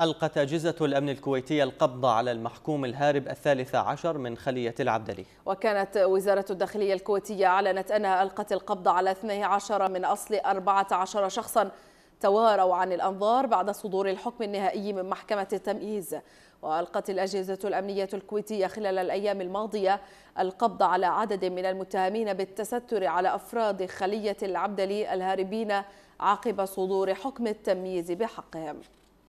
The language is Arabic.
ألقت أجهزة الأمن الكويتية القبض على المحكوم الهارب الثالث عشر من خلية العبدلي وكانت وزارة الداخلية الكويتية أعلنت أنها ألقت القبض على 12 من أصل 14 شخصا تواروا عن الأنظار بعد صدور الحكم النهائي من محكمة التمييز وألقت الأجهزة الأمنية الكويتية خلال الأيام الماضية القبض على عدد من المتهمين بالتستر على أفراد خلية العبدلي الهاربين عقب صدور حكم التمييز بحقهم